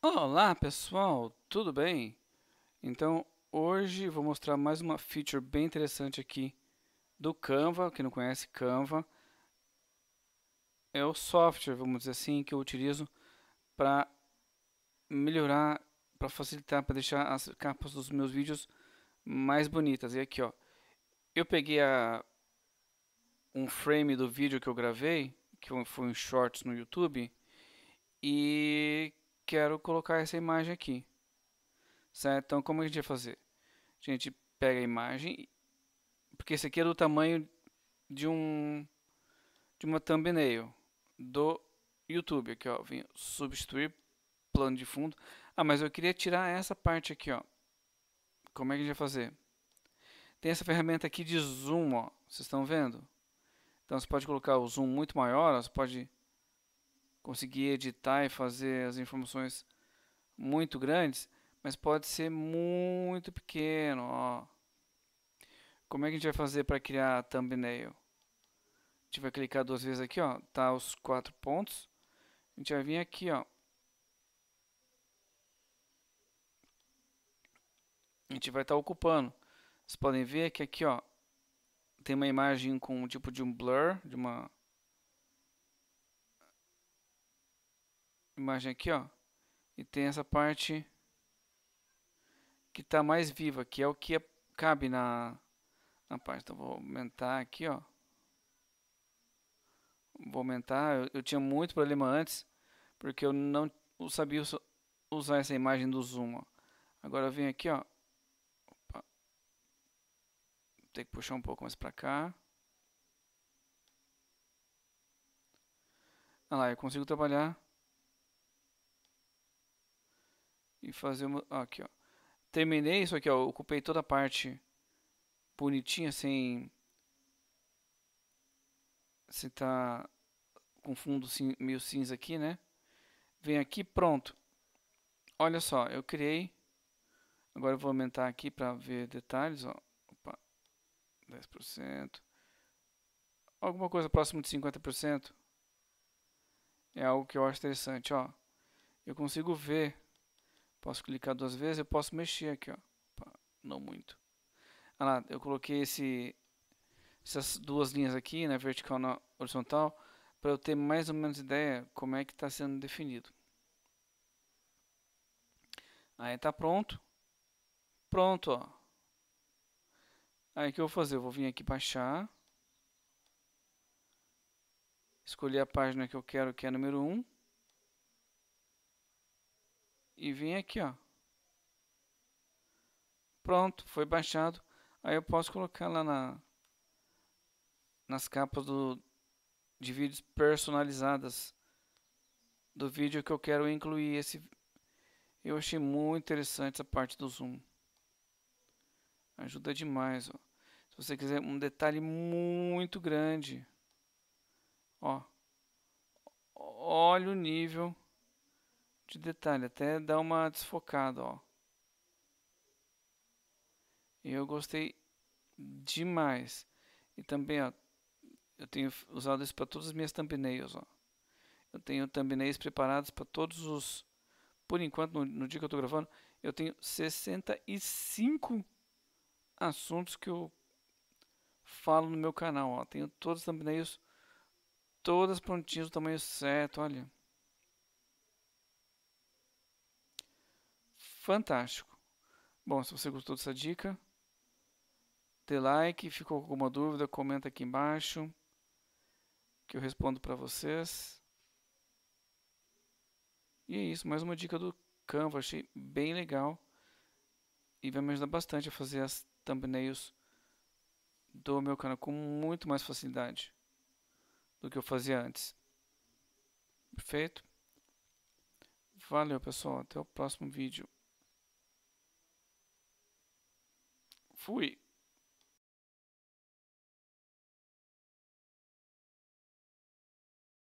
Olá pessoal, tudo bem? Então hoje vou mostrar mais uma feature bem interessante aqui do Canva, quem não conhece Canva é o software, vamos dizer assim, que eu utilizo para melhorar, para facilitar, para deixar as capas dos meus vídeos mais bonitas. E aqui ó, eu peguei a, um frame do vídeo que eu gravei, que foi um shorts no YouTube, e quero colocar essa imagem aqui. Certo? Então, como a gente vai fazer? A gente pega a imagem, porque esse aqui é do tamanho de um de uma thumbnail do YouTube aqui, ó. Vim substituir plano de fundo. Ah, mas eu queria tirar essa parte aqui, ó. Como é que a gente vai fazer? Tem essa ferramenta aqui de zoom, ó. Vocês estão vendo? Então você pode colocar o zoom muito maior, você pode conseguir editar e fazer as informações muito grandes, mas pode ser muito pequeno. Ó. Como é que a gente vai fazer para criar thumbnail? A gente vai clicar duas vezes aqui, ó, tá os quatro pontos. A gente vai vir aqui, ó. A gente vai estar tá ocupando. Vocês podem ver que aqui, ó, tem uma imagem com um tipo de um blur, de uma imagem aqui, ó, e tem essa parte que está mais viva, que é o que é, cabe na, na parte. Então, vou aumentar aqui, ó. Vou aumentar. Eu, eu tinha muito problema antes, porque eu não eu sabia usar essa imagem do zoom, ó. Agora eu venho aqui, ó. Opa. Tem que puxar um pouco mais para cá. Olha lá, eu consigo trabalhar e fazer uma... Aqui, ó. Terminei isso aqui, ó. Ocupei toda a parte bonitinha, sem... Se tá com fundo cin... meio cinza aqui, né? Vem aqui, pronto. Olha só, eu criei. Agora eu vou aumentar aqui para ver detalhes, ó. Opa. 10%. Alguma coisa próximo de 50%. É algo que eu acho interessante, ó. Eu consigo ver Posso clicar duas vezes, eu posso mexer aqui, ó. Não muito. Ah lá, eu coloquei esse, essas duas linhas aqui, né, vertical na horizontal, para eu ter mais ou menos ideia como é que está sendo definido. Aí está pronto. Pronto, ó. Aí o que eu vou fazer? Eu vou vir aqui baixar. Escolher a página que eu quero, que é a número 1 e vim aqui, ó. Pronto, foi baixado. Aí eu posso colocar lá na nas capas do de vídeos personalizadas do vídeo que eu quero incluir esse eu achei muito interessante essa parte do zoom. Ajuda demais, ó. Se você quiser um detalhe muito grande, ó. Olha o nível de detalhe, até dá uma desfocada, ó. Eu gostei demais. E também, ó, eu tenho usado isso para todas as minhas thumbnails, ó. Eu tenho thumbnails preparados para todos os... Por enquanto, no, no dia que eu estou gravando, eu tenho 65 assuntos que eu falo no meu canal, ó. Tenho todos os thumbnails, todas prontinhas do tamanho certo, olha. Fantástico. Bom, se você gostou dessa dica, dê like. Ficou com alguma dúvida, comenta aqui embaixo que eu respondo para vocês. E é isso, mais uma dica do Canva, achei bem legal e vai me ajudar bastante a fazer as thumbnails do meu canal com muito mais facilidade do que eu fazia antes. Perfeito? Valeu, pessoal, até o próximo vídeo. Fui.